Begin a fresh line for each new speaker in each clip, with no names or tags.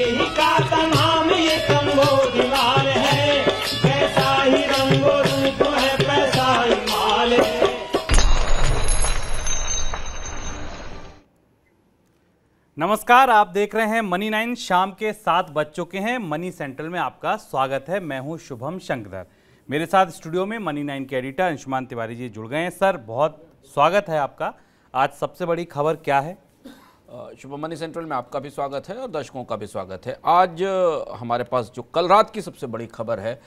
नमस्कार
आप देख रहे हैं मनी नाइन शाम के सात बज चुके हैं मनी सेंट्रल में आपका स्वागत है मैं हूं शुभम शंकर मेरे साथ स्टूडियो में मनी नाइन के एडिटर अंशुमान तिवारी जी जुड़ गए हैं सर बहुत स्वागत है आपका आज सबसे बड़ी खबर क्या है शुभम मनी सेंट्रल में आपका भी स्वागत है और
दर्शकों का भी स्वागत है आज हमारे पास जो कल रात की सबसे बड़ी खबर है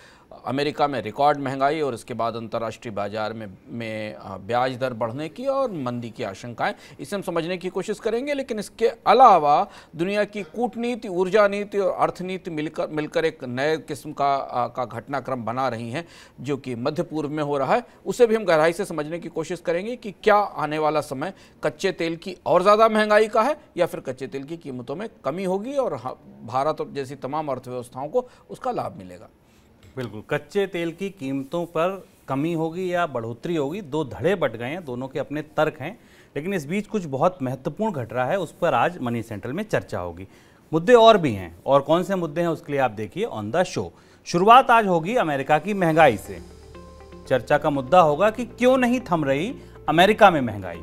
अमेरिका में रिकॉर्ड महंगाई और इसके बाद अंतर्राष्ट्रीय बाजार में में ब्याज दर बढ़ने की और मंदी की आशंकाएं इसे हम समझने की कोशिश करेंगे लेकिन इसके अलावा दुनिया की कूटनीति ऊर्जा नीति और अर्थनीति मिलकर मिलकर एक नए किस्म का आ, का घटनाक्रम बना रही हैं जो कि मध्य पूर्व में हो रहा है उसे भी हम गहराई से समझने की कोशिश करेंगे कि क्या आने वाला समय कच्चे तेल की और ज़्यादा महंगाई का है या फिर कच्चे तेल की कीमतों में कमी होगी
और भारत जैसी तमाम अर्थव्यवस्थाओं को उसका लाभ मिलेगा बिल्कुल कच्चे तेल की कीमतों पर कमी होगी या बढ़ोतरी होगी दो धड़े बट गए हैं दोनों के अपने तर्क हैं लेकिन इस बीच कुछ बहुत महत्वपूर्ण घट रहा है उस पर आज मनी सेंट्रल में चर्चा होगी मुद्दे और भी हैं और कौन से मुद्दे हैं उसके लिए आप देखिए ऑन द शो शुरुआत आज होगी अमेरिका की महंगाई से चर्चा का मुद्दा होगा कि क्यों नहीं थम रही अमेरिका में महंगाई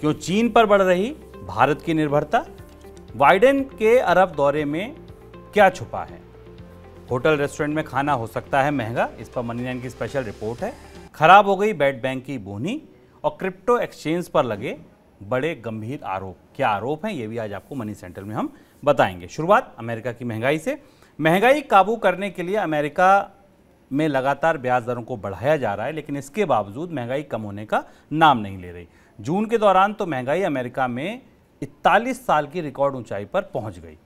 क्यों चीन पर बढ़ रही भारत की निर्भरता बाइडेन के अरब दौरे में क्या छुपा है होटल रेस्टोरेंट में खाना हो सकता है महंगा इस पर मनी नाइन की स्पेशल रिपोर्ट है खराब हो गई बैड बैंक की बोनी और क्रिप्टो एक्सचेंज पर लगे बड़े गंभीर आरोप क्या आरोप हैं ये भी आज आपको मनी सेंटर में हम बताएंगे शुरुआत अमेरिका की महंगाई से महंगाई काबू करने के लिए अमेरिका में लगातार ब्याज दरों को बढ़ाया जा रहा है लेकिन इसके बावजूद महंगाई कम होने का नाम नहीं ले रही जून के दौरान तो महंगाई अमेरिका में इकतालीस साल की रिकॉर्ड ऊंचाई पर पहुंच गई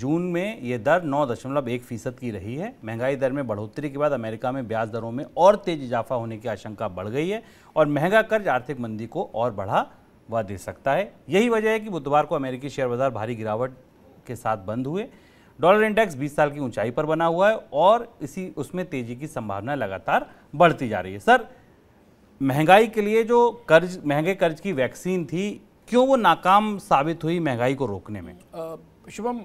जून में ये दर नौ दशमलव एक फीसद की रही है महंगाई दर में बढ़ोतरी के बाद अमेरिका में ब्याज दरों में और तेज इजाफा होने की आशंका बढ़ गई है और महंगा कर्ज आर्थिक मंदी को और बढ़ा हुआ दे सकता है यही वजह है कि बुधवार को अमेरिकी शेयर बाजार भारी गिरावट के साथ बंद हुए डॉलर इंडेक्स 20 साल की ऊंचाई पर बना हुआ है और इसी उसमें तेजी की संभावना लगातार बढ़ती जा रही है सर महंगाई के लिए जो कर्ज महंगे कर्ज की वैक्सीन थी क्यों वो नाकाम साबित हुई महंगाई को रोकने में
आ, शुभम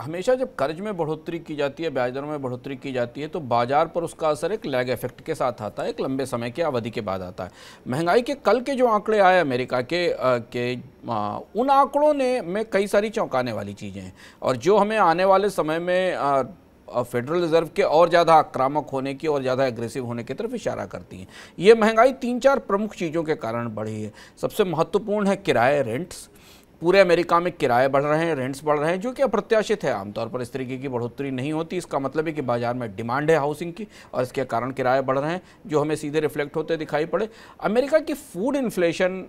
हमेशा जब कर्ज में बढ़ोतरी की जाती है ब्याज दरों में बढ़ोतरी की जाती है तो बाजार पर उसका असर एक लैग इफेक्ट के साथ आता है एक लंबे समय की अवधि के बाद आता है महंगाई के कल के जो आंकड़े आए अमेरिका के के आ, उन आंकड़ों ने में कई सारी चौंकाने वाली चीज़ें हैं और जो हमें आने वाले समय में आ, फेडरल रिजर्व के और ज़्यादा आक्रामक होने की और ज़्यादा एग्रेसिव होने की तरफ इशारा करती हैं ये महंगाई तीन चार प्रमुख चीज़ों के कारण बढ़ी है सबसे महत्वपूर्ण है किराए रेंट्स पूरे अमेरिका में किराए बढ़ रहे हैं रेंट्स बढ़ रहे हैं जो कि अप्रत्याशित है आमतौर पर इस तरीके की बढ़ोतरी नहीं होती इसका मतलब है कि बाजार में डिमांड है हाउसिंग की और इसके कारण किराए बढ़ रहे हैं जो हमें सीधे रिफ्लेक्ट होते दिखाई पड़े अमेरिका की फूड इन्फ्लेशन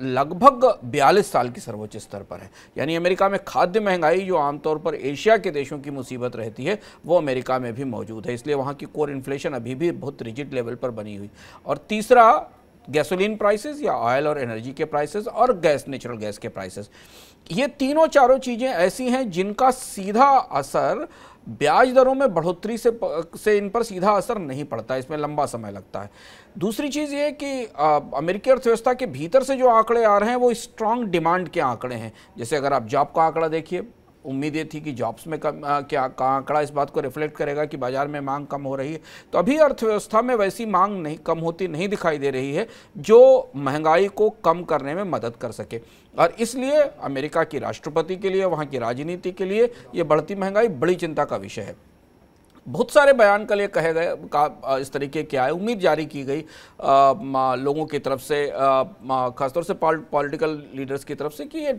लगभग 42 साल की सर्वोच्च स्तर पर है यानी अमेरिका में खाद्य महंगाई जो आमतौर पर एशिया के देशों की मुसीबत रहती है वो अमेरिका में भी मौजूद है इसलिए वहाँ की कोर इन्फ्लेशन अभी भी बहुत रिजिड लेवल पर बनी हुई और तीसरा गैसोलीन प्राइसेस या ऑयल और एनर्जी के प्राइसेस और गैस नेचुरल गैस के प्राइसेस ये तीनों चारों चीज़ें ऐसी हैं जिनका सीधा असर ब्याज दरों में बढ़ोतरी से से इन पर सीधा असर नहीं पड़ता इसमें लंबा समय लगता है दूसरी चीज़ ये कि अमेरिकी अर्थव्यवस्था के भीतर से जो आंकड़े आ रहे हैं वो स्ट्रांग डिमांड के आंकड़े हैं जैसे अगर आप जॉब का आंकड़ा देखिए उम्मीदें थी कि जॉब्स में कम आ, क्या आंकड़ा इस बात को रिफ्लेक्ट करेगा कि बाजार में मांग कम हो रही है तो अभी अर्थव्यवस्था में वैसी मांग नहीं कम होती नहीं दिखाई दे रही है जो महंगाई को कम करने में मदद कर सके और इसलिए अमेरिका की राष्ट्रपति के लिए वहाँ की राजनीति के लिए ये बढ़ती महंगाई बड़ी चिंता का विषय है बहुत सारे बयान कल ये कहे गए का इस तरीके के आए उम्मीद जारी की गई आ, लोगों की तरफ से खासतौर से पॉलिटिकल लीडर्स की तरफ से कि ये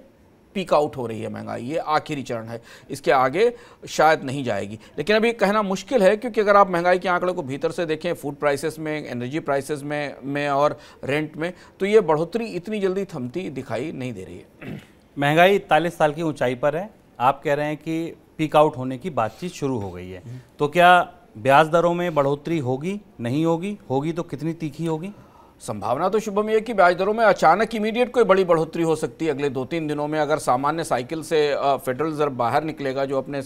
पीक आउट हो रही है महंगाई ये आखिरी चरण है इसके आगे शायद नहीं जाएगी लेकिन अभी कहना मुश्किल है क्योंकि अगर आप महंगाई के आंकड़ों को भीतर से देखें फूड प्राइसेस में एनर्जी प्राइसेस में में और रेंट में तो ये
बढ़ोतरी इतनी जल्दी थमती दिखाई नहीं दे रही है महंगाई इकतालीस साल की ऊंचाई पर है आप कह रहे हैं कि पीक आउट होने की बातचीत शुरू हो गई है तो क्या ब्याज दरों में बढ़ोतरी होगी नहीं होगी होगी तो कितनी तीखी होगी संभावना तो शुभम यह कि ब्याज दरों
में अचानक इमीडिएट कोई बड़ी बढ़ोतरी हो सकती है अगले दो तीन दिनों में अगर सामान्य साइकिल से फेडरल रिजर्व बाहर निकलेगा जो अपने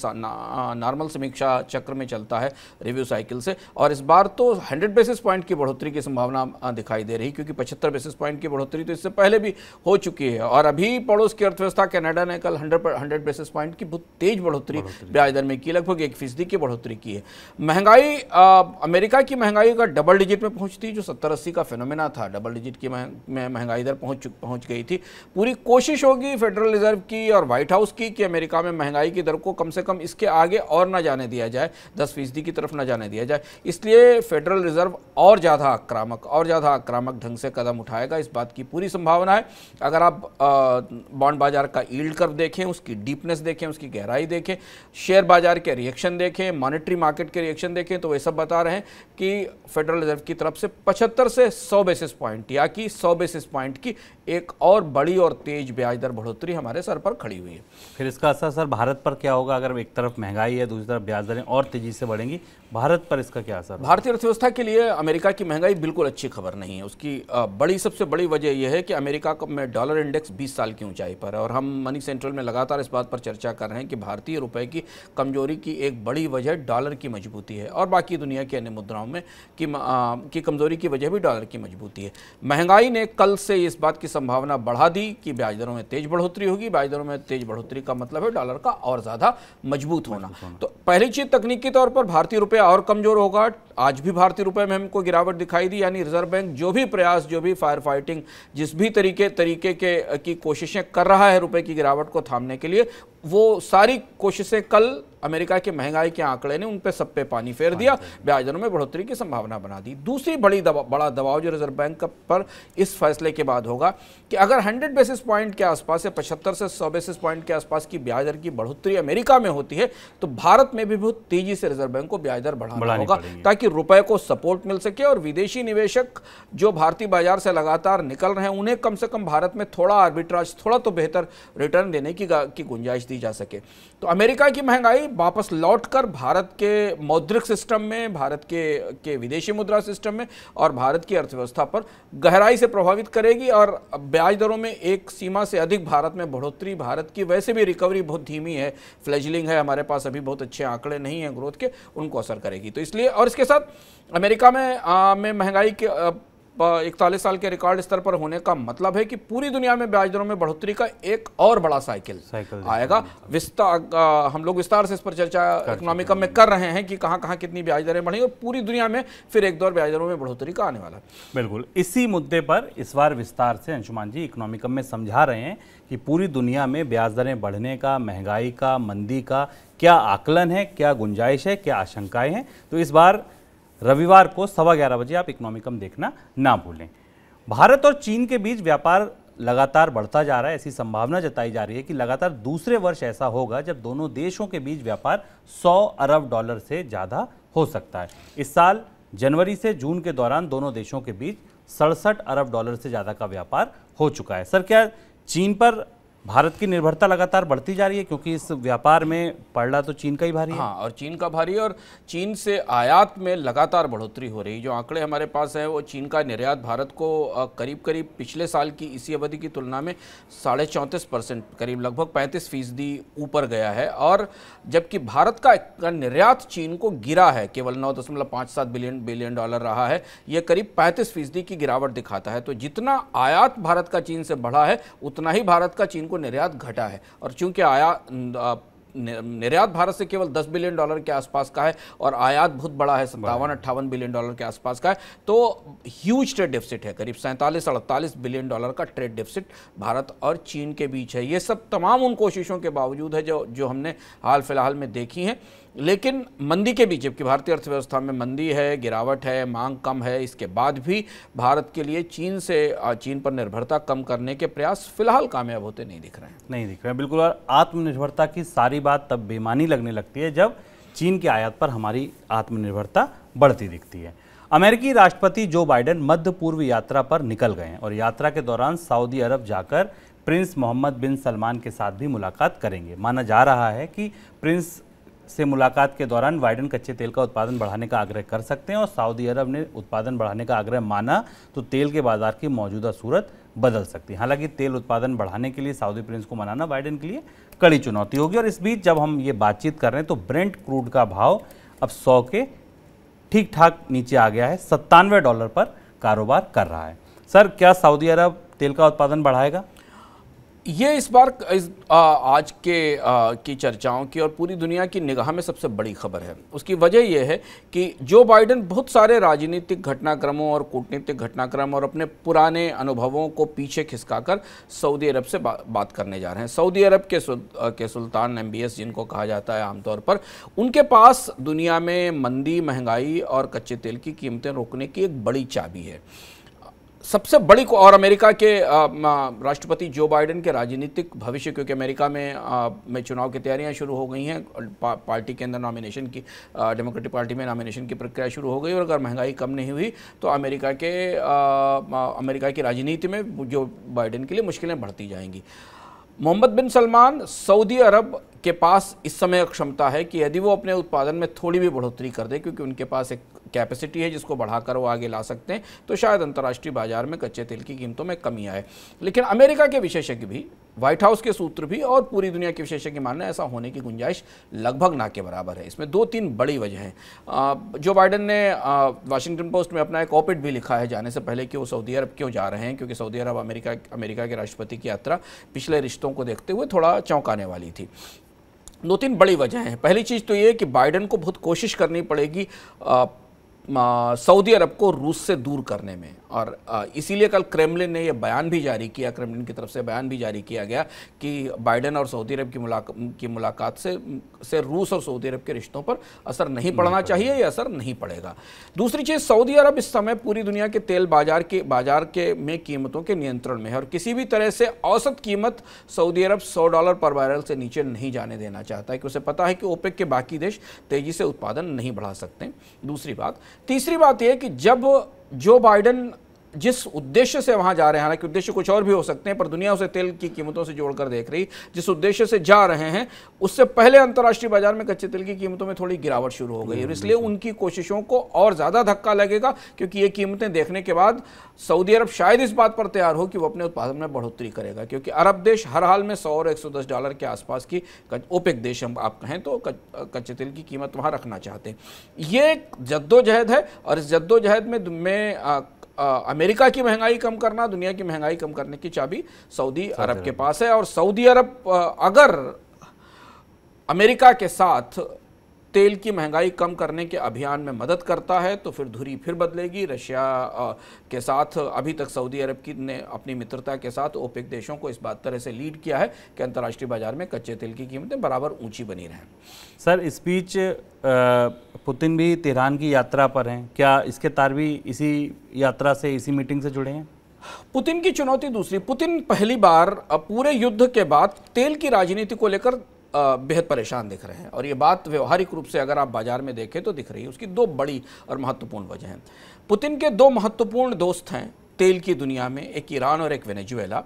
नॉर्मल समीक्षा चक्र में चलता है रिव्यू साइकिल से और इस बार तो 100 बेसिस पॉइंट की बढ़ोतरी की संभावना दिखाई दे रही क्योंकि पचहत्तर बेसिस पॉइंट की बढ़ोतरी तो इससे पहले भी हो चुकी है और अभी पड़ोस की अर्थव्यवस्था कैनेडा ने कल हंड्रेड हंड्रेड बेसिस पॉइंट की बहुत तेज बढ़ोतरी ब्याज दर में की लगभग एक फीसदी की बढ़ोतरी की है महंगाई अमेरिका की महंगाई का डबल डिजिट में पहुंचती जो सत्तर अस्सी का फिनोमिना करना था डबल डिजिट की महंगाई दर पहुंच पहुंच गई थी पूरी कोशिश होगी फेडरल रिजर्व की और व्हाइट हाउस की कि अमेरिका में महंगाई की दर को कम से कम इसके आगे और ना जाने दिया जाए दस फीसदी की तरफ ना जाने दिया जाए इसलिए फेडरल रिजर्व और ज़्यादा आक्रामक और ज़्यादा आक्रामक ढंग से कदम उठाएगा इस बात की पूरी संभावना है अगर आप बॉन्ड बाजार का ईल्ड कर देखें उसकी डीपनेस देखें उसकी गहराई देखें शेयर बाजार के रिएक्शन देखें मॉनिटरी मार्केट के रिएक्शन देखें तो वे सब बता रहे हैं कि फेडरल रिजर्व की तरफ से पचहत्तर से सौ बेसिस पॉइंट या कि 100 बेसिस
पॉइंट की एक और बड़ी और तेज ब्याज दर बढ़ोतरी हमारे सर पर खड़ी हुई है फिर इसका असर सर भारत पर क्या होगा अगर एक तरफ महंगाई है दूसरी तरफ ब्याज दरें और तेजी से बढ़ेंगी भारत पर इसका क्या असर भारतीय अर्थव्यवस्था के लिए अमेरिका की महंगाई बिल्कुल अच्छी
खबर नहीं है उसकी बड़ी सबसे बड़ी वजह यह है कि अमेरिका में डॉलर इंडेक्स बीस साल की ऊंचाई पर है और हम मनी सेंट्रल में लगातार इस बात पर चर्चा कर रहे हैं कि भारतीय रुपये की कमजोरी की एक बड़ी वजह डॉलर की मजबूती है और बाकी दुनिया की अन्य मुद्राओं में कि, की कमजोरी की वजह भी डॉलर की मजबूती होती है महंगाई ने कल से इस बात की संभावना बढ़ा दी कि ब्याज दरों में तेज बढ़ोतरी होगी ब्याज दरों में तेज बढ़ोतरी का मतलब है डॉलर का और ज़्यादा मजबूत होना तो पहली चीज़ तकनीकी तौर पर भारतीय रुपया और कमज़ोर होगा आज भी भारतीय रुपये में हमको गिरावट दिखाई दी यानी रिजर्व बैंक जो भी प्रयास जो भी फायर फाइटिंग जिस भी तरीके तरीके के की कोशिशें कर रहा है रुपये की गिरावट को थामने के लिए वो सारी कोशिशें कल अमेरिका के महंगाई के आंकड़े ने उन पर सब पे पानी फेर दिया ब्याज दरों में बढ़ोतरी की संभावना बना दी दूसरी बड़ी दबा, बड़ा दबाव जो रिजर्व बैंक पर इस फैसले के बाद होगा कि अगर हंड्रेड बेसिस पॉइंट के आसपास या पचहत्तर से सौ बेसिस पॉइंट के आसपास की ब्याज दर की बढ़ोतरी अमेरिका में होती है तो भारत में भी बहुत तेजी से रिजर्व बैंक को ब्याज दर बढ़ाना होगा ताकि रुपये को सपोर्ट मिल सके और विदेशी निवेशक जो भारतीय बाजार से लगातार निकल रहे हैं उन्हें कम से कम भारत में थोड़ा आर्बिट्राज थोड़ा तो बेहतर रिटर्न देने की गुंजाइश दी जा सके तो अमेरिका की महंगाई वापस लौटकर भारत के मौद्रिक सिस्टम में भारत के के विदेशी मुद्रा सिस्टम में और भारत की अर्थव्यवस्था पर गहराई से प्रभावित करेगी और ब्याज दरों में एक सीमा से अधिक भारत में बढ़ोतरी भारत की वैसे भी रिकवरी बहुत धीमी है फ्लैजलिंग है हमारे पास अभी बहुत अच्छे आंकड़े नहीं हैं ग्रोथ के उनको असर करेगी तो इसलिए और इसके साथ अमेरिका में में महंगाई के आ, इकतालीस साल के रिकॉर्ड स्तर पर होने का मतलब है कि पूरी दुनिया में ब्याज दरों में बढ़ोतरी का एक और बड़ा साइकिल, आएगा विस्तार हम लोग विस्तार से इस पर चर्चा इकोनॉमिक में कर रहे हैं कि कहां कहां कितनी ब्याज दरें बढ़ेंगी और पूरी दुनिया में फिर एक दौर ब्याज दरों में बढ़ोतरी का आने वाला है
बिल्कुल इसी मुद्दे पर इस बार विस्तार से अंशुमान जी इकोनॉमिकम में समझा रहे हैं कि पूरी दुनिया में ब्याज दरें बढ़ने का महंगाई का मंदी का क्या आकलन है क्या गुंजाइश है क्या आशंकाएं हैं तो इस बार रविवार को सवा ग्यारह बजे आप इकोनॉमिकम देखना ना भूलें भारत और चीन के बीच व्यापार लगातार बढ़ता जा रहा है ऐसी संभावना जताई जा रही है कि लगातार दूसरे वर्ष ऐसा होगा जब दोनों देशों के बीच व्यापार 100 अरब डॉलर से ज़्यादा हो सकता है इस साल जनवरी से जून के दौरान दोनों देशों के बीच सड़सठ अरब डॉलर से ज़्यादा का व्यापार हो चुका है सर क्या चीन पर भारत की निर्भरता लगातार बढ़ती जा रही है क्योंकि इस व्यापार में पड़ला तो चीन का ही भारी हाँ और चीन का भारी है और चीन से आयात में
लगातार बढ़ोतरी हो रही है जो आंकड़े हमारे पास हैं वो चीन का निर्यात भारत को करीब करीब पिछले साल की इसी अवधि की तुलना में साढ़े चौंतीस परसेंट करीब लगभग पैंतीस फीसदी ऊपर गया है और जबकि भारत का निर्यात चीन को गिरा है केवल नौ दशमलव पाँच सात बिलियन बिलियन डॉलर रहा है यह करीब पैंतीस फीसदी की गिरावट दिखाता है तो जितना आयात भारत का चीन से बढ़ा है उतना ही भारत का चीन को निर्यात घटा है और चूंकि आया निर्यात भारत से केवल 10 बिलियन डॉलर के आसपास का है और आयात बहुत बड़ा है सत्तावन अट्ठावन बिलियन डॉलर के आसपास का है तो ह्यूज ट्रेड डेफिसिट है करीब सैंतालीस अड़तालीस बिलियन डॉलर का ट्रेड डेफिसिट भारत और चीन के बीच है ये सब तमाम उन कोशिशों के बावजूद है जो जो हमने हाल फिलहाल में देखी हैं लेकिन मंदी के बीच जबकि भारतीय अर्थव्यवस्था में मंदी है गिरावट है मांग कम है इसके बाद भी भारत के लिए चीन से चीन पर निर्भरता
कम करने के प्रयास फिलहाल कामयाब होते नहीं दिख रहे हैं नहीं दिख रहे हैं बिल्कुल और आत्मनिर्भरता की सारी बात तब बेमानी लगने लगती है जब चीन के आयात पर हमारी आत्मनिर्भरता बढ़ती दिखती है अमेरिकी राष्ट्रपति जो बाइडन मध्य पूर्व यात्रा पर निकल गए हैं और यात्रा के दौरान सऊदी अरब जाकर प्रिंस मोहम्मद बिन सलमान के साथ भी मुलाकात करेंगे माना जा रहा है कि प्रिंस से मुलाकात के दौरान बाइडन कच्चे तेल का उत्पादन बढ़ाने का आग्रह कर सकते हैं और सऊदी अरब ने उत्पादन बढ़ाने का आग्रह माना तो तेल के बाजार की मौजूदा सूरत बदल सकती है हालांकि तेल उत्पादन बढ़ाने के लिए सऊदी प्रिंस को मनाना बाइडन के लिए कड़ी चुनौती होगी और इस बीच जब हम ये बातचीत कर रहे हैं तो ब्रेंट क्रूड का भाव अब सौ के ठीक ठाक नीचे आ गया है सत्तानवे डॉलर पर कारोबार कर रहा है सर क्या सऊदी अरब तेल का उत्पादन बढ़ाएगा ये इस बार इस आ, आज के आ, की
चर्चाओं की और पूरी दुनिया की निगाह में सबसे बड़ी खबर है उसकी वजह यह है कि जो बाइडेन बहुत सारे राजनीतिक घटनाक्रमों और कूटनीतिक घटनाक्रम और अपने पुराने अनुभवों को पीछे खिसकाकर सऊदी अरब से बा, बात करने जा रहे हैं सऊदी अरब के सु, के सुल्तान एम जिनको कहा जाता है आमतौर पर उनके पास दुनिया में मंदी महंगाई और कच्चे तेल की कीमतें रोकने की एक बड़ी चाबी है सबसे बड़ी और अमेरिका के राष्ट्रपति जो बाइडेन के राजनीतिक भविष्य क्योंकि अमेरिका में आ, में चुनाव की तैयारियां शुरू हो गई हैं पा, पार्टी के अंदर नॉमिनेशन की डेमोक्रेटिक पार्टी में नॉमिनेशन की प्रक्रिया शुरू हो गई और अगर महंगाई कम नहीं हुई तो अमेरिका के आ, अमेरिका की राजनीति में जो बाइडेन के लिए मुश्किलें बढ़ती जाएंगी Mohammed bin Salman Saudi Arab के पास इस समय क्षमता है कि यदि वो अपने उत्पादन में थोड़ी भी बढ़ोतरी कर दे क्योंकि उनके पास एक कैपेसिटी है जिसको बढ़ाकर वो आगे ला सकते हैं तो शायद अंतर्राष्ट्रीय बाजार में कच्चे तेल की कीमतों में कमी आए लेकिन अमेरिका के विशेषज्ञ भी व्हाइट हाउस के सूत्र भी और पूरी दुनिया के विशेषज्ञ मानना ऐसा होने की गुंजाइश लगभग ना के बराबर है इसमें दो तीन बड़ी वजह हैं जो बाइडन ने वाशिंगटन पोस्ट में अपना एक ऑपिट भी लिखा है जाने से पहले कि वो सऊदी अरब क्यों जा रहे हैं क्योंकि सऊदी अरब अमेरिका अमेरिका के राष्ट्रपति की यात्रा पिछले रिश्तों को देखते हुए थोड़ा चौंकाने वाली थी दो तीन बड़ी वजह हैं पहली चीज़ तो ये कि बाइडन को बहुत कोशिश करनी पड़ेगी सऊदी अरब को रूस से दूर करने में और इसीलिए कल क्रेमलिन ने यह बयान भी जारी किया क्रेमलिन की तरफ से बयान भी जारी किया गया कि बाइडेन और सऊदी अरब की मुलाक की मुलाकात से से रूस और सऊदी अरब के रिश्तों पर असर नहीं पड़ना चाहिए या असर नहीं पड़ेगा दूसरी चीज़ सऊदी अरब इस समय पूरी दुनिया के तेल बाजार के बाजार के में कीमतों के नियंत्रण में है और किसी भी तरह से औसत कीमत सऊदी अरब सौ डॉलर पर बैरल से नीचे नहीं जाने देना चाहता है कि उसे पता है कि ओपेक के बाकी देश तेज़ी से उत्पादन नहीं बढ़ा सकते दूसरी बात तीसरी बात यह कि जब जो बाइडन जिस उद्देश्य से वहाँ जा रहे हैं हालांकि उद्देश्य कुछ और भी हो सकते हैं पर दुनिया उसे तेल की कीमतों से जोड़कर देख रही जिस उद्देश्य से जा रहे हैं उससे पहले अंतर्राष्ट्रीय बाजार में कच्चे तेल की कीमतों में थोड़ी गिरावट शुरू हो गई है इसलिए हम्म। उनकी कोशिशों को और ज़्यादा धक्का लगेगा क्योंकि ये कीमतें देखने के बाद सऊदी अरब शायद इस बात पर तैयार हो कि वो अपने उत्पादन में बढ़ोतरी करेगा क्योंकि अरब देश हर हाल में सौ और एक डॉलर के आसपास की ओपेक देश हम आप कहें तो कच्चे तेल की कीमत वहाँ रखना चाहते हैं ये जद्दोजहद है और इस जद्दोजहद में, में अमेरिका की महंगाई कम करना दुनिया की महंगाई कम करने की चाबी सऊदी अरब के पास है और सऊदी अरब अगर अमेरिका के साथ तेल की महंगाई कम करने के अभियान में मदद करता है तो फिर धुरी फिर बदलेगी रशिया के साथ अभी तक सऊदी अरब की ने अपनी मित्रता के साथ ओपेक देशों को इस बात तरह से लीड किया है कि अंतर्राष्ट्रीय बाजार में कच्चे तेल की कीमतें बराबर
ऊंची बनी रहें सर इस बीच पुतिन भी तेहरान की यात्रा पर हैं क्या इसके तार भी इसी यात्रा से इसी मीटिंग से जुड़े हैं
पुतिन की चुनौती दूसरी पुतिन पहली बार पूरे युद्ध के बाद तेल की राजनीति को लेकर बेहद परेशान दिख रहे हैं और ये बात व्यवहारिक रूप से अगर आप बाजार में देखें तो दिख रही है उसकी दो बड़ी और महत्वपूर्ण वजह हैं पुतिन के दो महत्वपूर्ण दोस्त हैं तेल की दुनिया में एक ईरान और एक वेनेजुएला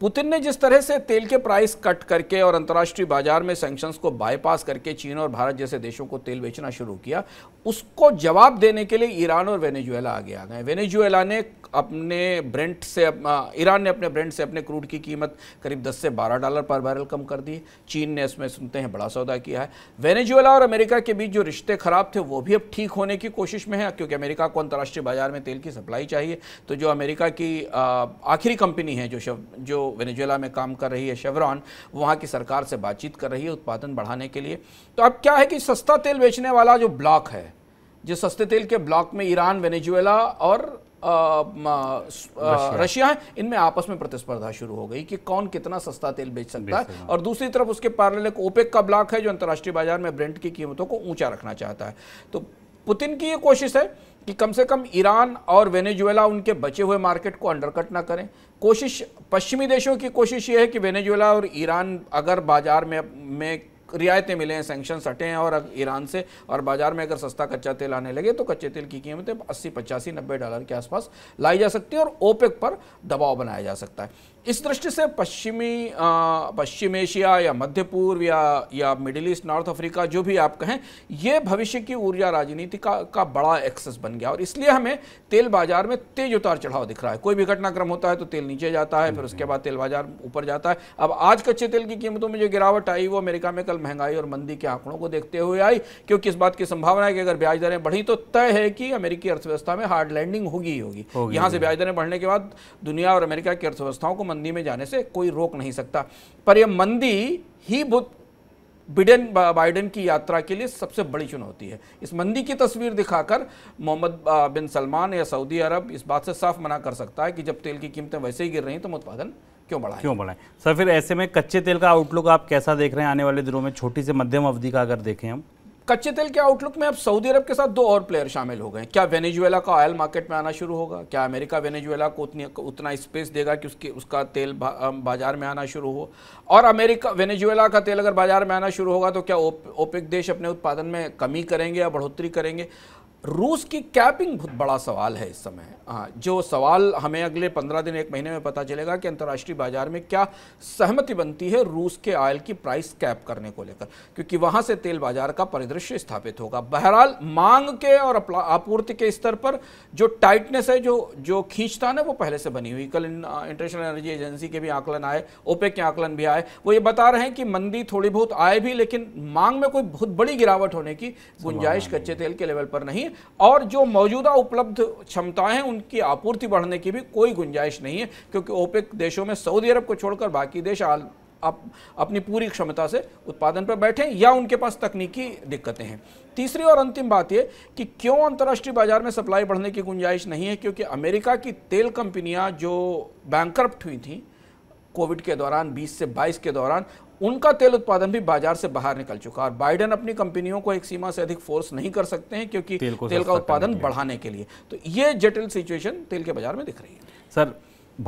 पुतिन ने जिस तरह से तेल के प्राइस कट करके और अंतर्राष्ट्रीय बाजार में सैंक्शंस को बाईपास करके चीन और भारत जैसे देशों को तेल बेचना शुरू किया उसको जवाब देने के लिए ईरान और वेनेजुएला आगे आ गए वेनेजुएला ने अपने ब्रेंट से ईरान ने अपने ब्रेंट से अपने क्रूड की कीमत करीब 10 से 12 डॉलर पर बैरल कम कर दी चीन ने इसमें सुनते हैं बड़ा सौदा किया है वेनेजुएला और अमेरिका के बीच जो रिश्ते खराब थे वो भी अब ठीक होने की कोशिश में है क्योंकि अमेरिका को अंतर्राष्ट्रीय बाजार में तेल की सप्लाई चाहिए तो जो अमेरिका की आखिरी कंपनी है जो जो जो वेनेजुएला में काम कर रही है शेवरॉन वहाँ की सरकार से बातचीत कर रही है उत्पादन बढ़ाने के लिए तो अब क्या है कि सस्ता तेल बेचने वाला जो ब्लॉक है जो सस्ते तेल के ब्लॉक में ईरान वेनेजुएला और रशिया है इनमें आपस में प्रतिस्पर्धा शुरू हो गई कि कौन कितना सस्ता तेल बेच सकता है और दूसरी तरफ उसके पार्लर एक ओपेक का ब्लॉक है जो अंतर्राष्ट्रीय बाजार में ब्रेंट की कीमतों को ऊंचा रखना चाहता है तो पुतिन की ये कोशिश है कि कम से कम ईरान और वेनेजुएला उनके बचे हुए मार्केट को अंडरकट ना करें कोशिश पश्चिमी देशों की कोशिश ये है कि वेनेजुएला और ईरान अगर बाजार में में रियायतें मिले हैं सेंक्शन हटे हैं और ईरान से और बाजार में अगर सस्ता कच्चा तेल आने लगे तो कच्चे तेल की कीमतें अस्सी पचासी नब्बे डॉलर के आसपास लाई जा सकती है और ओपेक पर दबाव बनाया जा सकता है इस दृष्टि से पश्चिमी पश्चिम एशिया या मध्य पूर्व या या मिडिल ईस्ट नॉर्थ अफ्रीका जो भी आप कहें ये भविष्य की ऊर्जा राजनीति का का बड़ा एक्सेस बन गया और इसलिए हमें तेल बाजार में तेज उतार चढ़ाव दिख रहा है कोई भी घटनाक्रम होता है तो तेल नीचे जाता है फिर उसके बाद तेल बाजार ऊपर जाता है अब आज कच्चे तेल की कीमतों में जो गिरावट आई वो अमेरिका में कल महंगाई और मंदी के आंकड़ों को देखते हुए आई क्योंकि इस बात की संभावना है कि अगर ब्याज दरें बढ़ी तो तय है कि अमेरिकी अर्थव्यवस्था में हार्ड लैंडिंग होगी ही होगी यहाँ से ब्याज दरें बढ़ने के बाद दुनिया और अमेरिका की अर्थव्यवस्थाओं को मंदी में जाने से कोई रोक नहीं सकता पर यह मंदी ही बुद्ध बिडेन बाइडेन की यात्रा के लिए सबसे बड़ी चुनौती है इस मंदी की तस्वीर दिखाकर मोहम्मद बिन सलमान या सऊदी अरब इस बात से साफ मना कर सकता है कि जब तेल की कीमतें वैसे ही गिर रही हैं तो उत्पादन क्यों बढ़ाएं क्यों बढ़ाएं
सर फिर ऐसे में कच्चे तेल का आउटलुक आप कैसा देख रहे हैं आने वाले दिनों में छोटी से मध्यम अवधि का अगर देखें हम
कच्चे तेल के आउटलुक में अब सऊदी अरब के साथ दो और प्लेयर शामिल हो गए क्या वेनेजुएला का ऑयल मार्केट में आना शुरू होगा क्या अमेरिका वेनेजुएला को उतनी उतना स्पेस देगा कि उसके उसका तेल बाजार में आना शुरू हो और अमेरिका वेनेजुएला का तेल अगर बाजार में आना शुरू होगा तो क्या ओप, ओपेक देश अपने उत्पादन में कमी करेंगे या बढ़ोतरी करेंगे रूस की कैपिंग बहुत बड़ा सवाल है इस समय हाँ जो सवाल हमें अगले पंद्रह दिन एक महीने में पता चलेगा कि अंतर्राष्ट्रीय बाजार में क्या सहमति बनती है रूस के ऑयल की प्राइस कैप करने को लेकर क्योंकि वहां से तेल बाजार का परिदृश्य स्थापित होगा बहरहाल मांग के और आपूर्ति के स्तर पर जो टाइटनेस है जो जो खींचतान है वो पहले से बनी हुई कल इंटरनेशनल एनर्जी एजेंसी के भी आकलन आए ओपेक के आकलन भी आए वो ये बता रहे हैं कि मंदी थोड़ी बहुत आए भी लेकिन मांग में कोई बहुत बड़ी गिरावट होने की गुंजाइश कच्चे तेल के लेवल पर नहीं और जो मौजूदा उपलब्ध क्षमताएं उनकी आपूर्ति बढ़ने की भी कोई गुंजाइश नहीं है क्योंकि ओपेक देशों में सऊदी अरब को छोड़कर बाकी देश आप अपनी पूरी क्षमता से उत्पादन पर बैठें या उनके पास तकनीकी दिक्कतें हैं तीसरी और अंतिम बात यह कि क्यों अंतर्राष्ट्रीय बाजार में सप्लाई बढ़ने की गुंजाइश नहीं है क्योंकि अमेरिका की तेल कंपनियां जो बैंकरप्ट हुई थी कोविड के दौरान 20 से 22 के दौरान उनका तेल उत्पादन भी बाजार से बाहर निकल चुका है और बाइडन अपनी कंपनियों को एक सीमा से अधिक फोर्स नहीं कर सकते हैं क्योंकि तेल, तेल का उत्पादन बढ़ाने के लिए तो ये जटिल सिचुएशन तेल के बाजार में दिख
रही है सर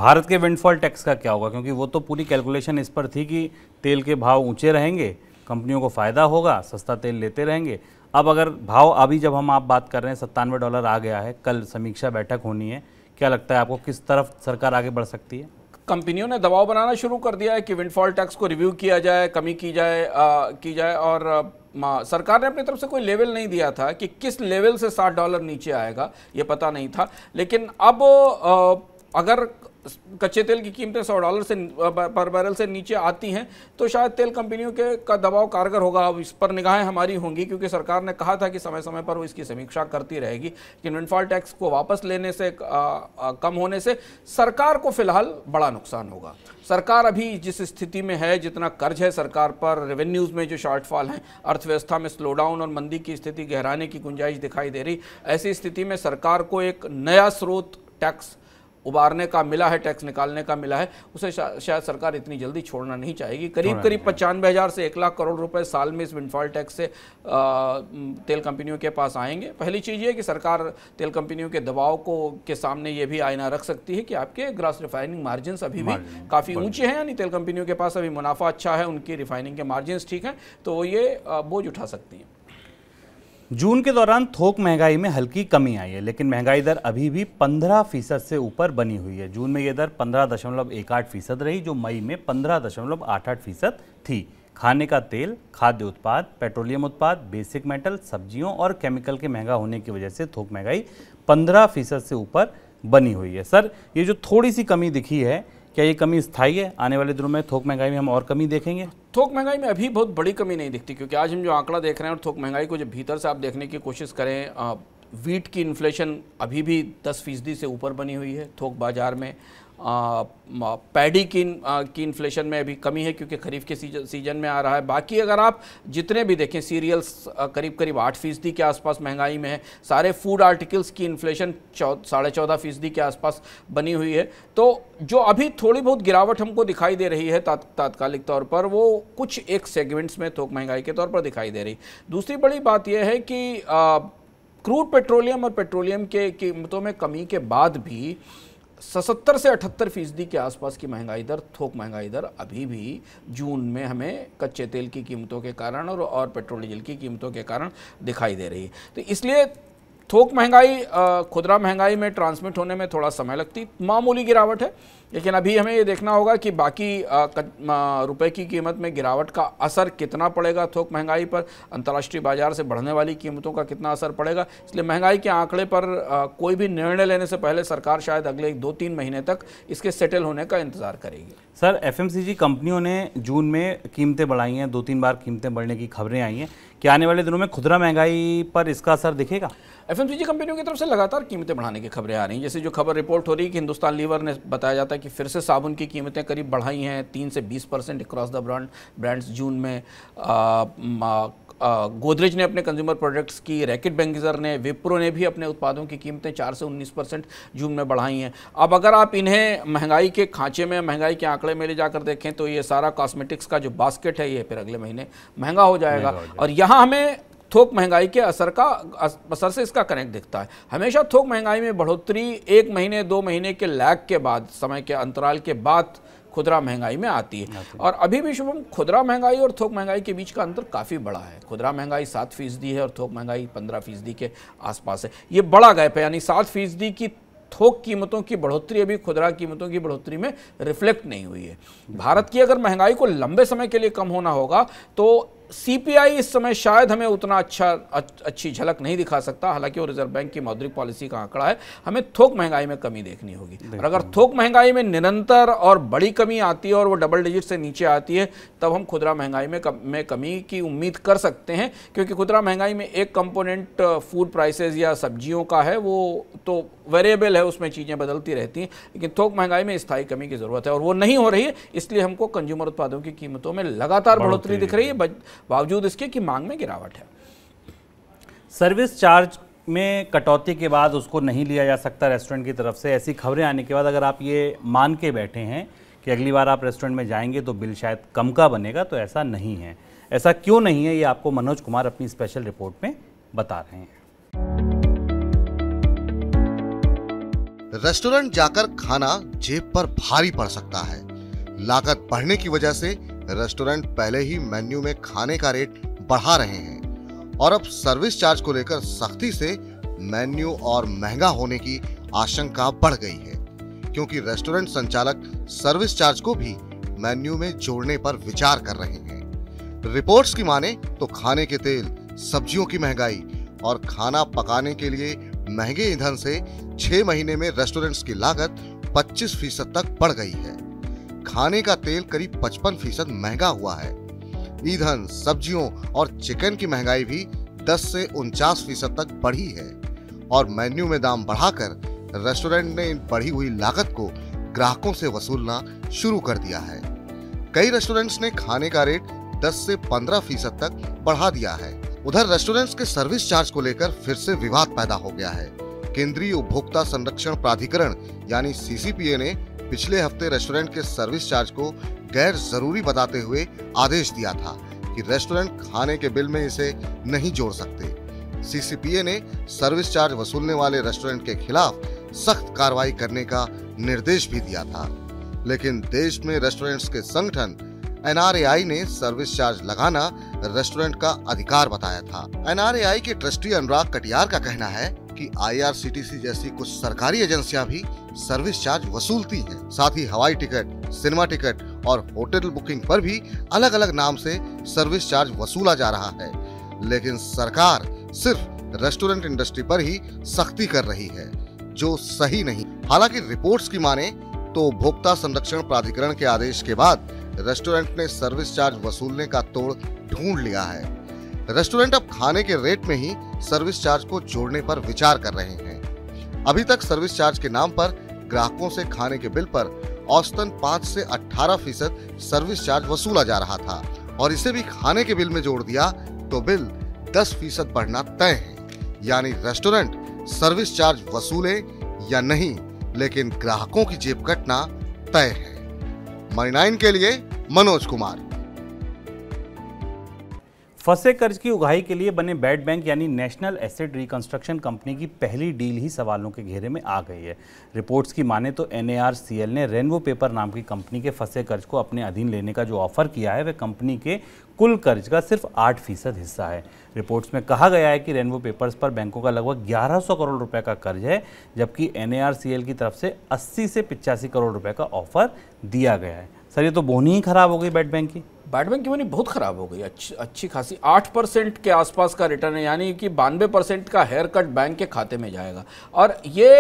भारत के विंडफॉल टैक्स का क्या होगा क्योंकि वो तो पूरी कैलकुलेशन इस पर थी कि तेल के भाव ऊंचे रहेंगे कंपनियों को फ़ायदा होगा सस्ता तेल लेते रहेंगे अब अगर भाव अभी जब हम आप बात कर रहे हैं सत्तानवे डॉलर आ गया है कल समीक्षा बैठक होनी है क्या लगता है आपको किस तरफ सरकार आगे बढ़ सकती है
कंपनियों ने दबाव बनाना शुरू कर दिया है कि विंडफॉल टैक्स को रिव्यू
किया जाए कमी की जाए आ, की
जाए और आ, सरकार ने अपनी तरफ से कोई लेवल नहीं दिया था कि किस लेवल से सात डॉलर नीचे आएगा ये पता नहीं था लेकिन अब आ, अगर कच्चे तेल की कीमतें सौ डॉलर से पर बैरल से नीचे आती हैं तो शायद तेल कंपनियों के का दबाव कारगर होगा अब इस पर निगाहें हमारी होंगी क्योंकि सरकार ने कहा था कि समय समय पर वो इसकी समीक्षा करती रहेगी कि विंडफॉल टैक्स को वापस लेने से आ, आ, कम होने से सरकार को फिलहाल बड़ा नुकसान होगा सरकार अभी जिस स्थिति में है जितना कर्ज है सरकार पर रेवेन्यूज़ में जो शॉर्टफॉल हैं अर्थव्यवस्था में स्लोडाउन और मंदी की स्थिति गहराने की गुंजाइश दिखाई दे रही ऐसी स्थिति में सरकार को एक नया स्रोत टैक्स उबारने का मिला है टैक्स निकालने का मिला है उसे शायद सरकार इतनी जल्दी छोड़ना नहीं चाहेगी करीब करीब पचानवे हज़ार से एक लाख करोड़ रुपए साल में इस विंडफॉल टैक्स से तेल कंपनियों के पास आएंगे पहली चीज़ ये कि सरकार तेल कंपनियों के दबाव को के सामने ये भी आईना रख सकती है कि आपके ग्रास रिफाइनिंग मार्जिन अभी भी काफ़ी ऊँचे हैं यानी तेल कंपनियों के पास अभी मुनाफा अच्छा है उनकी रिफाइनिंग के मार्जिन ठीक हैं तो ये बोझ उठा सकती हैं
जून के दौरान थोक महंगाई में हल्की कमी आई है लेकिन महंगाई दर अभी भी 15 फीसद से ऊपर बनी हुई है जून में ये दर पंद्रह दशमलव एक आठ फीसद रही जो मई में पंद्रह दशमलव आठ आठ फीसद थी खाने का तेल खाद्य उत्पाद पेट्रोलियम उत्पाद बेसिक मेटल सब्जियों और केमिकल के महंगा होने की वजह से थोक महंगाई पंद्रह फीसद से ऊपर बनी हुई है सर ये जो थोड़ी सी कमी दिखी है क्या ये कमी स्थायी है आने वाले दिनों में थोक महंगाई में हम और कमी देखेंगे थोक महंगाई में अभी बहुत बड़ी कमी नहीं
दिखती क्योंकि आज हम जो आंकड़ा देख रहे हैं और थोक महंगाई को जब भीतर से आप देखने की कोशिश करें वीट की इन्फ्लेशन अभी भी दस फीसदी से ऊपर बनी हुई है थोक बाजार में पैडी की की इन्फ्लेशन में अभी कमी है क्योंकि खरीफ के सीजन सीजन में आ रहा है बाकी अगर आप जितने भी देखें सीरियल्स करीब करीब आठ फीसदी के आसपास महंगाई में है सारे फूड आर्टिकल्स की इन्फ्लेशन चौ साढ़े चौदह फीसदी के आसपास बनी हुई है तो जो अभी थोड़ी बहुत गिरावट हमको दिखाई दे रही है ता, तात्कालिक तौर पर वो कुछ एक सेगमेंट्स में थोक महंगाई के तौर पर दिखाई दे रही दूसरी बड़ी बात यह है कि क्रूड पेट्रोलियम और पेट्रोलियम के कीमतों में कमी के बाद भी सतर से अठहत्तर फीसदी के आसपास की महंगाई दर थोक महंगाई दर अभी भी जून में हमें कच्चे तेल की कीमतों के कारण और और पेट्रोल डीजल की कीमतों के कारण दिखाई दे रही है तो इसलिए थोक महंगाई खुदरा महंगाई में ट्रांसमिट होने में थोड़ा समय लगती मामूली गिरावट है लेकिन अभी हमें ये देखना होगा कि बाकी रुपए की कीमत में गिरावट का असर कितना पड़ेगा थोक महंगाई पर अंतर्राष्ट्रीय बाजार से बढ़ने वाली कीमतों का कितना असर पड़ेगा इसलिए महंगाई के आंकड़े पर कोई भी निर्णय लेने से पहले सरकार शायद अगले दो तीन महीने तक इसके सेटल होने का इंतजार
करेगी सर एफ कंपनियों ने जून में कीमतें बढ़ाई हैं दो तीन बार कीमतें बढ़ने की खबरें आई हैं क्या आने वाले दिनों में खुदरा महंगाई पर इसका असर दिखेगा
एफ कंपनियों की तरफ से लगातार कीमतें बढ़ाने की खबरें आ रही हैं जैसे जो खबर रिपोर्ट हो रही है कि हिंदुस्तान लीवर ने बताया जाता है है कि फिर से साबुन की कीमतें करीब बढ़ाई हैं तीन से बीस percent across the brand brands June में गोदरेज ने अपने कंज्यूमर प्रोडक्ट्स की रैकेट बैंगजर ने विप्रो ने भी अपने उत्पादों की कीमतें चार से उन्नीस परसेंट जून में बढ़ाई हैं अब अगर आप इन्हें महंगाई के खांचे में महंगाई के आंकड़े में ले जाकर देखें तो ये सारा कॉस्मेटिक्स का जो बास्केट है ये फिर अगले महीने महंगा हो जाएगा। और यहाँ हमें थोक महंगाई के असर का असर से इसका कनेक्ट दिखता है हमेशा थोक महंगाई में बढ़ोतरी एक महीने दो महीने के लैग के बाद समय के अंतराल के बाद खुदरा महंगाई में आती है और अभी भी शुभम खुदरा महंगाई और थोक महंगाई के बीच का अंतर काफ़ी बड़ा है खुदरा महंगाई सात फीसदी है और थोक महंगाई पंद्रह फीसदी के आसपास है ये बड़ा गैप है यानी सात फीसदी की थोक कीमतों की बढ़ोतरी अभी खुदरा कीमतों की बढ़ोतरी में रिफ्लेक्ट नहीं हुई है भारत की अगर महंगाई को लंबे समय के लिए कम होना होगा तो सीपीआई इस समय शायद हमें उतना अच्छा अच्छी झलक नहीं दिखा सकता हालांकि वो रिजर्व बैंक की मौद्रिक पॉलिसी का आंकड़ा है हमें थोक महंगाई में कमी देखनी होगी और अगर थोक महंगाई में निरंतर और बड़ी कमी आती है और वो डबल डिजिट से नीचे आती है तब हम खुदरा महंगाई में कम, में कमी की उम्मीद कर सकते हैं क्योंकि खुदरा महंगाई में एक कंपोनेंट फूड प्राइसेज या सब्जियों का है वो तो वेरिएबल है उसमें चीज़ें बदलती रहती हैं लेकिन थोक महंगाई में स्थायी कमी की ज़रूरत है और वो नहीं हो रही है इसलिए हमको कंज्यूमर उत्पादों की कीमतों में लगातार बढ़ोतरी दिख रही है बावजूद इसके कि मांग में गिरावट है
सर्विस चार्ज में कटौती के बाद उसको नहीं लिया जा सकता रेस्टोरेंट की तरफ से ऐसी खबरें आने के बाद अगर आप ये मान के बैठे हैं कि अगली बार आप रेस्टोरेंट में जाएंगे तो बिल शायद कम का बनेगा तो ऐसा नहीं है ऐसा क्यों नहीं
है ये आपको मनोज कुमार अपनी स्पेशल रिपोर्ट में बता रहे हैं रेस्टोरेंट जाकर खाना जेब पर भारी पड़ सकता है लागत बढ़ने की वजह से रेस्टोरेंट पहले ही मेन्यू में खाने का रेट बढ़ा रहे हैं और अब सर्विस चार्ज को लेकर सख्ती से मेन्यू और महंगा होने की आशंका बढ़ गई है क्योंकि रेस्टोरेंट संचालक सर्विस चार्ज को भी मेन्यू में जोड़ने पर विचार कर रहे हैं रिपोर्ट्स की माने तो खाने के तेल सब्जियों की महंगाई और खाना पकाने के लिए महंगे ईंधन से छह महीने में रेस्टोरेंट्स की लागत 25 फीसद तक बढ़ गई है खाने का तेल करीब 55 फीसद महंगा हुआ है ईंधन सब्जियों और चिकन की महंगाई भी 10 से उनचास फीसद तक बढ़ी है और मेन्यू में दाम बढ़ाकर रेस्टोरेंट ने इन बढ़ी हुई लागत को ग्राहकों से वसूलना शुरू कर दिया है कई रेस्टोरेंट्स ने खाने का रेट 10 से 15 फीसद तक बढ़ा दिया है उधर रेस्टोरेंट्स के सर्विस चार्ज को लेकर फिर से विवाद पैदा हो गया है केंद्रीय उपभोक्ता संरक्षण प्राधिकरण यानी सीसीपीए ने पिछले हफ्ते रेस्टोरेंट के सर्विस चार्ज को गैर जरूरी बताते हुए आदेश दिया था कि रेस्टोरेंट खाने के बिल में इसे नहीं जोड़ सकते सीसीपीए ने सर्विस चार्ज वसूलने वाले रेस्टोरेंट के खिलाफ सख्त कार्रवाई करने का निर्देश भी दिया था लेकिन देश में रेस्टोरेंट्स के संगठन एनआरएआई ने सर्विस चार्ज लगाना रेस्टोरेंट का अधिकार बताया था एनआरएआई के ट्रस्टी अनुराग कटियार का कहना है कि आईआरसीटीसी जैसी कुछ सरकारी एजेंसियां भी सर्विस चार्ज वसूलती हैं। साथ ही हवाई टिकट सिनेमा टिकट और होटल बुकिंग पर भी अलग अलग नाम से सर्विस चार्ज वसूला जा रहा है लेकिन सरकार सिर्फ रेस्टोरेंट इंडस्ट्री पर ही सख्ती कर रही है जो सही नहीं हालांकि रिपोर्ट्स की माने तो उपभोक्ता संरक्षण प्राधिकरण के आदेश के बाद रेस्टोरेंट ने सर्विस चार्ज वसूलने का तोड़ ढूंढ लिया है रेस्टोरेंट अब खाने के रेट में ही सर्विस चार्ज को जोड़ने पर विचार कर रहे हैं अभी तक सर्विस चार्ज के नाम पर ग्राहकों से खाने के बिल पर औसतन 5 से 18 फीसद सर्विस चार्ज वसूला जा रहा था और इसे भी खाने के बिल में जोड़ दिया तो बिल 10 फीसद बढ़ना तय है यानी रेस्टोरेंट सर्विस चार्ज वसूले या नहीं लेकिन ग्राहकों की जेब कटना तय है मरीनाइन के लिए मनोज कुमार
फंसे कर्ज की उगाही के लिए बने बैड बैंक यानी नेशनल एसेट रिकंस्ट्रक्शन कंपनी की पहली डील ही सवालों के घेरे में आ गई है रिपोर्ट्स की माने तो एन ने रेनवो पेपर नाम की कंपनी के फंसे कर्ज को अपने अधीन लेने का जो ऑफर किया है वह कंपनी के कुल कर्ज का सिर्फ आठ फीसद हिस्सा है रिपोर्ट्स में कहा गया है कि रेनवो पेपर्स पर बैंकों का लगभग 1100 करोड़ रुपए का कर्ज है जबकि एन की तरफ से 80 से पिचासी करोड़ रुपए का ऑफर दिया गया है सर ये तो बोनी ही खराब हो गई बैट बैंक की बैड बैंक की मनी बहुत ख़राब हो गई अच्छी अच्छी खासी
आठ परसेंट के आसपास का रिटर्न है यानी कि बानवे परसेंट का हेयर कट बैंक के खाते में जाएगा और ये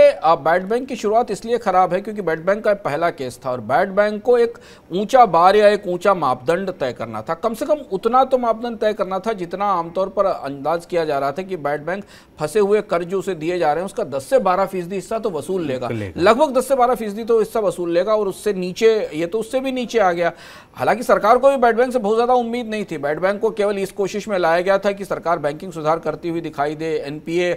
बैड बैंक की शुरुआत इसलिए ख़राब है क्योंकि बैड बैंक का पहला केस था और बैड बैंक को एक ऊंचा बार या एक ऊंचा मापदंड तय करना था कम से कम उतना तो मापदंड तय करना था जितना आमतौर पर अंदाज किया जा रहा था कि बैड बैंक फंसे हुए कर्ज उसे दिए जा रहे हैं उसका दस से बारह फीसदी हिस्सा तो वसूल लेगा लगभग दस से बारह फीसदी तो हिस्सा वसूल लेगा और उससे नीचे ये तो उससे भी नीचे आ गया हालांकि सरकार को भी बैट बैट बैंक से बहुत ज़्यादा उम्मीद नहीं थी बैड बैंक को केवल इस कोशिश में लाया गया था कि सरकार बैंकिंग सुधार करती हुई दिखाई दे एनपीए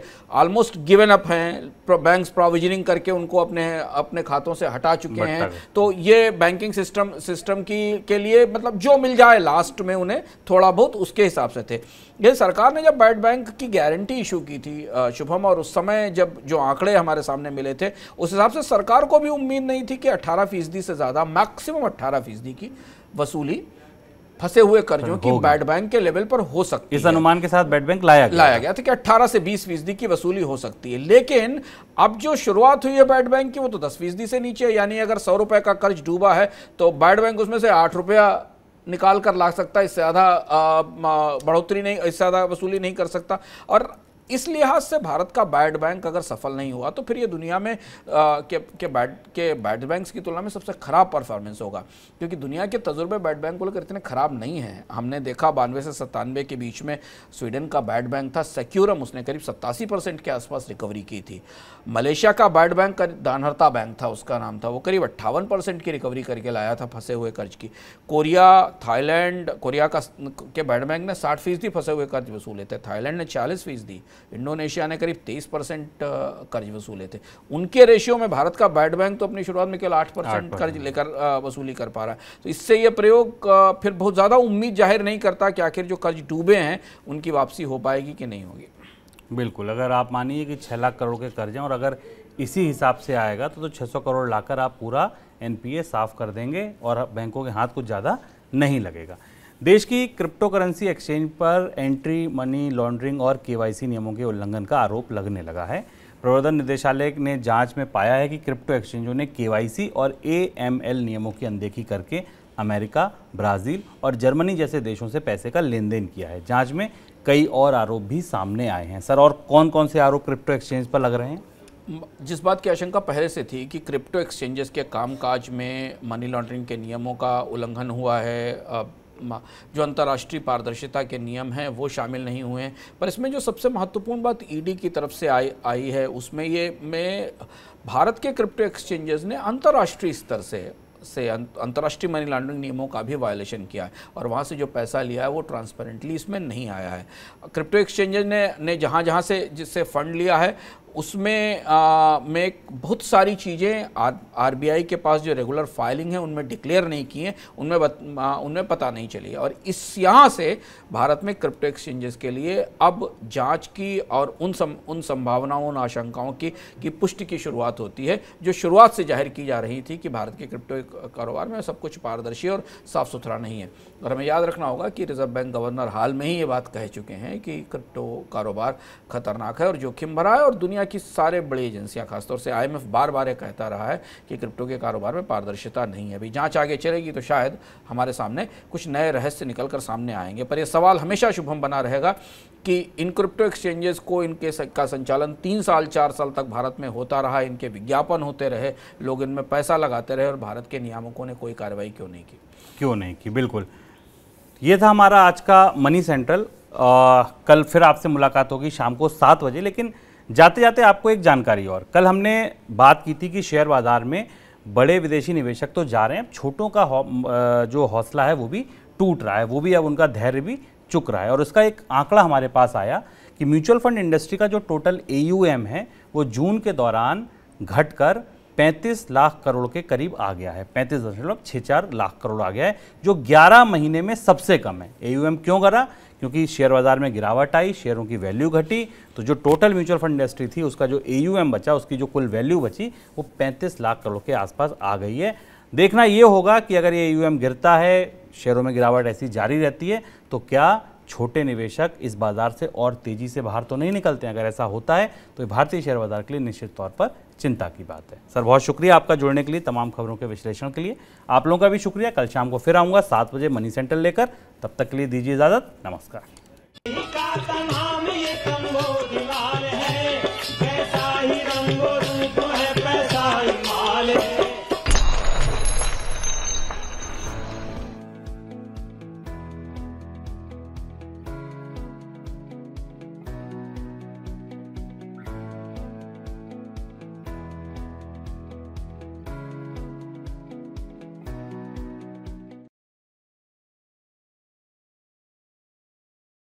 ऑलमोस्ट गिवन अप हैं बैंक्स प्रोविजनिंग करके उनको अपने अपने खातों से हटा चुके हैं तो ये बैंकिंग सिस्टम सिस्टम की के लिए मतलब जो मिल जाए लास्ट में उन्हें थोड़ा बहुत उसके हिसाब से थे ये सरकार ने जब बैड बैंक की गारंटी इशू की थी शुभम और उस समय जब जो आंकड़े हमारे सामने मिले थे उस हिसाब से सरकार को भी उम्मीद नहीं थी कि अट्ठारह फीसदी से ज़्यादा मैक्सिमम अट्ठारह फीसदी की वसूली फंसे हुए कर्जों की बैड बैंक के लेवल पर हो सकती इस है इस अनुमान के साथ बैड बैंक लाया गया लाया गया था कि 18 से 20 फीसदी की वसूली हो सकती है लेकिन अब जो शुरुआत हुई है बैड बैंक की वो तो 10 फीसदी से नीचे है यानी अगर सौ रुपए का कर्ज डूबा है तो बैड बैंक उसमें से आठ रुपया निकाल कर ला सकता है इससे ज्यादा बढ़ोतरी नहीं इससे ज्यादा वसूली नहीं कर सकता और इस लिहाज से भारत का बैड बैंक अगर सफल नहीं हुआ तो फिर ये दुनिया में आ, के के बैड के बैड बैंक्स की तुलना में सबसे ख़राब परफॉर्मेंस होगा क्योंकि दुनिया के तजुर्बे बैड बैंक को लेकर इतने ख़राब नहीं हैं हमने देखा बानवे से सत्तानवे के बीच में स्वीडन का बैड बैंक था सेक्यूरम उसने करीब सत्तासी के आसपास रिकवरी की थी मलेशिया का बर्ड बैंक दानहरता बैंक था उसका नाम था वो करीब अट्ठावन परसेंट की रिकवरी करके लाया था फंसे हुए कर्ज की कोरिया थाईलैंड कोरिया का के बैड बैंक ने साठ फीसदी फंसे हुए कर्ज वसूले थे थाईलैंड ने चालीस फीसदी इंडोनेशिया ने करीब तेईस परसेंट कर्ज वसूले थे उनके रेशियो में भारत का बर्ड बैंक तो अपनी शुरुआत में केवल आठ परसेंट कर्ज लेकर वसूली कर पा रहा है तो इससे ये प्रयोग फिर बहुत ज़्यादा उम्मीद जाहिर नहीं करता कि आखिर जो कर्ज डूबे हैं
उनकी वापसी हो पाएगी कि नहीं होगी बिल्कुल अगर आप मानिए कि छः लाख करोड़ के कर्ज हैं और अगर इसी हिसाब से आएगा तो तो 600 करोड़ लाकर आप पूरा एनपीए साफ कर देंगे और बैंकों के हाथ कुछ ज़्यादा नहीं लगेगा देश की क्रिप्टो करेंसी एक्सचेंज पर एंट्री मनी लॉन्ड्रिंग और केवाईसी नियमों के उल्लंघन का आरोप लगने लगा है प्रवर्धन निदेशालय ने जांच में पाया है कि क्रिप्टो एक्सचेंजों ने के और ए नियमों की अनदेखी करके अमेरिका ब्राज़ील और जर्मनी जैसे देशों से पैसे का लेन देन किया है जांच में कई और आरोप भी सामने आए हैं सर और कौन कौन से आरोप क्रिप्टो एक्सचेंज पर लग रहे हैं
जिस बात की आशंका पहले से थी कि क्रिप्टो एक्सचेंजेस के कामकाज में मनी लॉन्ड्रिंग के नियमों का उल्लंघन हुआ है जो अंतर्राष्ट्रीय पारदर्शिता के नियम हैं वो शामिल नहीं हुए हैं पर इसमें जो सबसे महत्वपूर्ण बात ईडी e की तरफ से आई आई है उसमें ये मैं भारत के क्रिप्टो एक्सचेंजेस ने अंतर्राष्ट्रीय स्तर से से अं, अंतर्राष्ट्रीय मनी लॉन्ड्रिंग नियमों का भी वायलेशन किया है और वहाँ से जो पैसा लिया है वो ट्रांसपेरेंटली इसमें नहीं आया है क्रिप्टो एक्सचेंजेज ने ने जहाँ जहाँ से जिससे फ़ंड लिया है उसमें मैं में बहुत सारी चीज़ें आर आरबीआई के पास जो रेगुलर फाइलिंग है उनमें डिक्लेयर नहीं की हैं उनमें बत, आ, उनमें पता नहीं चली और इस यहाँ से भारत में क्रिप्टो एक्सचेंजेस के लिए अब जांच की और उन सम, उन संभावनाओं उन आशंकाओं की की पुष्टि की शुरुआत होती है जो शुरुआत से जाहिर की जा रही थी कि भारत के क्रिप्टो कारोबार में सब कुछ पारदर्शी और साफ सुथरा नहीं है और हमें याद रखना होगा कि रिजर्व बैंक गवर्नर हाल में ही ये बात कह चुके हैं कि क्रिप्टो कारोबार खतरनाक है और जोखिम भरा है और दुनिया दुनिया की सारे बड़ी एजेंसियां खासतौर से आईएमएफ बार बार ये कहता रहा है कि क्रिप्टो के कारोबार में पारदर्शिता नहीं है अभी जांच आगे चलेगी तो शायद हमारे सामने कुछ नए रहस्य निकल कर सामने आएंगे पर यह सवाल हमेशा शुभम बना रहेगा कि इन क्रिप्टो एक्सचेंजेस को इनके का संचालन तीन साल चार साल तक भारत में होता रहा इनके विज्ञापन होते रहे लोग इनमें पैसा लगाते रहे और भारत के नियामकों ने कोई कार्रवाई क्यों नहीं की
क्यों नहीं की बिल्कुल ये था हमारा आज का मनी सेंट्रल आ, कल फिर आपसे मुलाकात होगी शाम को सात बजे लेकिन जाते जाते आपको एक जानकारी और कल हमने बात की थी कि शेयर बाज़ार में बड़े विदेशी निवेशक तो जा रहे हैं छोटों का जो हौसला है वो भी टूट रहा है वो भी अब उनका धैर्य भी चुक रहा है और उसका एक आंकड़ा हमारे पास आया कि म्यूचुअल फंड इंडस्ट्री का जो टोटल ए है वो जून के दौरान घटकर पैंतीस लाख करोड़ के करीब आ गया है पैंतीस दशमलव छः चार लाख करोड़ आ गया है जो ग्यारह महीने में सबसे कम है ए क्यों करा क्योंकि शेयर बाजार में गिरावट आई शेयरों की वैल्यू घटी तो जो टोटल म्यूचुअल फंड इंडस्ट्री थी उसका जो ए बचा उसकी जो कुल वैल्यू बची वो पैंतीस लाख करोड़ के आसपास आ गई है देखना ये होगा कि अगर ये यू गिरता है शेयरों में गिरावट ऐसी जारी रहती है तो क्या छोटे निवेशक इस बाज़ार से और तेज़ी से बाहर तो नहीं निकलते हैं अगर ऐसा होता है तो भारतीय शेयर बाज़ार के लिए निश्चित तौर पर चिंता की बात है सर बहुत शुक्रिया आपका जुड़ने के लिए तमाम खबरों के विश्लेषण के लिए आप लोगों का भी शुक्रिया कल शाम को फिर आऊँगा सात बजे मनी सेंटर लेकर तब तक के लिए दीजिए इजाज़त नमस्कार